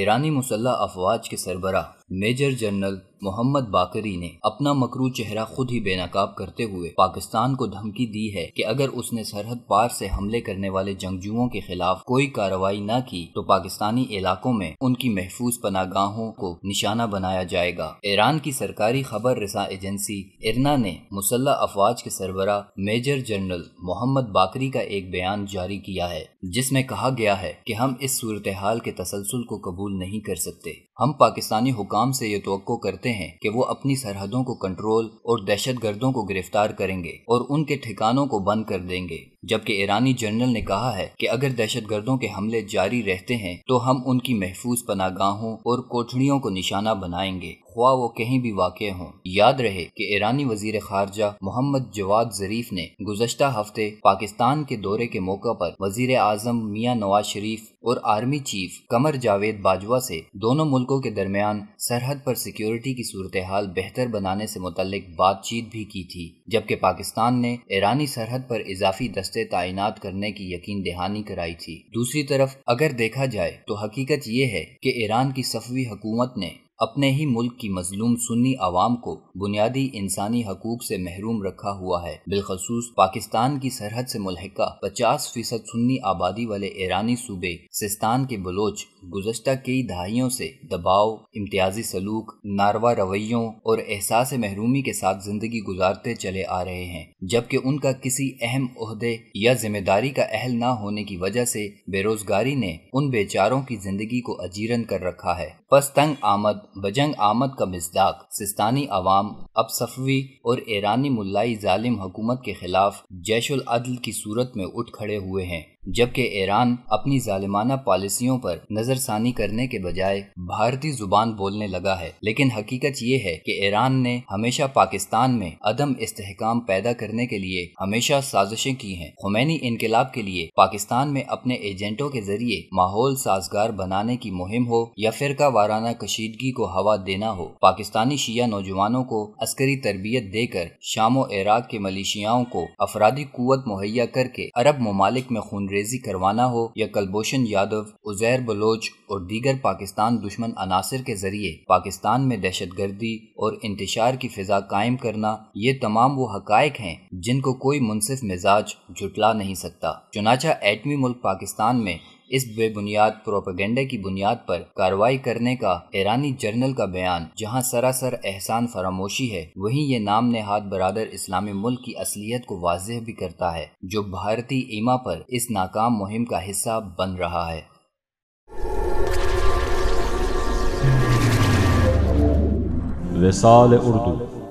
ईरानी मुसल्ह अफवाज के सरबराह major general Mohammad बाकरी ने अपना मकरू चेहरा खुद ही बेनकाब करते हुए पाकिस्तान को धमकी दी है कि अगर उसने सरहद पार से हमले करने वाले जंगजुओं के खिलाफ कोई कार्रवाई न की तो पाकिस्तानी इलाकों में उनकी महफूज पनागाहों को निशाना बनाया जाएगा ईरान की सरकारी खबर रसा एजेंसी इरना ने मुसल्ह अफवाज के सरबरा मेजर जनरल मोहम्मद बाकरी का एक बयान जारी किया है जिसमें कहा गया है कि हम इस सूरत हाल के तसलसल को कबूल नहीं कर सकते हम पाकिस्तानी हुकाम से ये तो करते हैं कि वो अपनी सरहदों को कंट्रोल और दहशत गर्दों को गिरफ्तार करेंगे और उनके ठिकानों को बंद कर देंगे जबकि ईरानी जनरल ने कहा है कि अगर दहशत गर्दों के हमले जारी रहते हैं तो हम उनकी महफूज पनागाहों और कोठड़ियों को निशाना बनाएंगे ख्वा वो कहीं भी वाक़ हों याद रहे कि ईरानी वजीर खारजा मोहम्मद जवाद जरीफ ने गुजशत हफ्ते पाकिस्तान के दौरे के मौके पर वजीर आजम मियाँ नवाज शरीफ और आर्मी चीफ कमर जावेद बाजवा से दोनों मुल्कों के दरमियान सरहद पर सिक्योरिटी की सूरत हाल बेहतर बनाने से मुतल बातचीत भी की थी जबकि पाकिस्तान ने ईरानी सरहद पर इजाफी दस्त फरिश्ते तैनात करने की यकीन दहानी कराई थी दूसरी तरफ अगर देखा जाए तो हकीकत ये है कि ईरान की सफवी हुकूमत ने अपने ही मुल्क की मजलूम सुन्नी आवाम को बुनियादी इंसानी हकूक से महरूम रखा हुआ है बिलखसूस पाकिस्तान की सरहद से मुलहका पचास फीसद सुन्नी आबादी वाले ईरानी सूबे सिस्तान के बलोच गुजशत कई दहाइयों से दबाव इम्तियाजी सलूक नारवा रवैयों और एहसास महरूमी के साथ जिंदगी गुजारते चले आ रहे हैं जबकि उनका किसी अहम अहदे या जिम्मेदारी का अहल न होने की वजह से बेरोजगारी ने उन बेचारों की जिंदगी को अजीरन कर रखा है पस तंग आमद बजंग आमद का मजदाक सिस्तानी अवाम अब सफवी और ईरानी मुलाई जालिम हुकूमत के खिलाफ जैशुलअदल की सूरत में उठ खड़े हुए हैं जबकि ईरान अपनी जालिमाना पॉलिसियों पर नज़रसानी करने के बजाय भारतीय जुबान बोलने लगा है लेकिन हकीकत ये है कि ईरान ने हमेशा पाकिस्तान में अदम इसकाम पैदा करने के लिए हमेशा साजिशें की हैं खुमैनी इनकलाब के लिए पाकिस्तान में अपने एजेंटों के जरिए माहौल साजगार बनाने की मुहिम हो या फिरका वाराना कशीदगी को हवा देना हो पाकिस्तानी शिया नौजवानों को अस्करी तरबियत देकर शाम इराक के मलेशियाओं को अफराधी कुत मुहैया करके अरब ममालिक में खून अंग्रेजी करवाना हो या कलभूषण यादव उजैर बलोच और दीगर पाकिस्तान दुश्मन अनासर के जरिए पाकिस्तान में दहशत गर्दी और इंतशार की फिजा कायम करना ये तमाम वो हकायक हैं जिनको कोई मुनसिफ मिजाज जुटला नहीं सकता चुनाचा एटमी मुल्क पाकिस्तान में इस बेबुनियाद प्रोपेगेंडे की बुनियाद पर कार्रवाई करने का ईरानी जर्नल का बयान जहां सरासर एहसान फरामोशी है वहीं ये नाम नेहाद बरदर इस्लामी मुल्क की असलियत को वाजह भी करता है जो भारतीय ईमा पर इस नाकाम मुहिम का हिस्सा बन रहा है उर्दू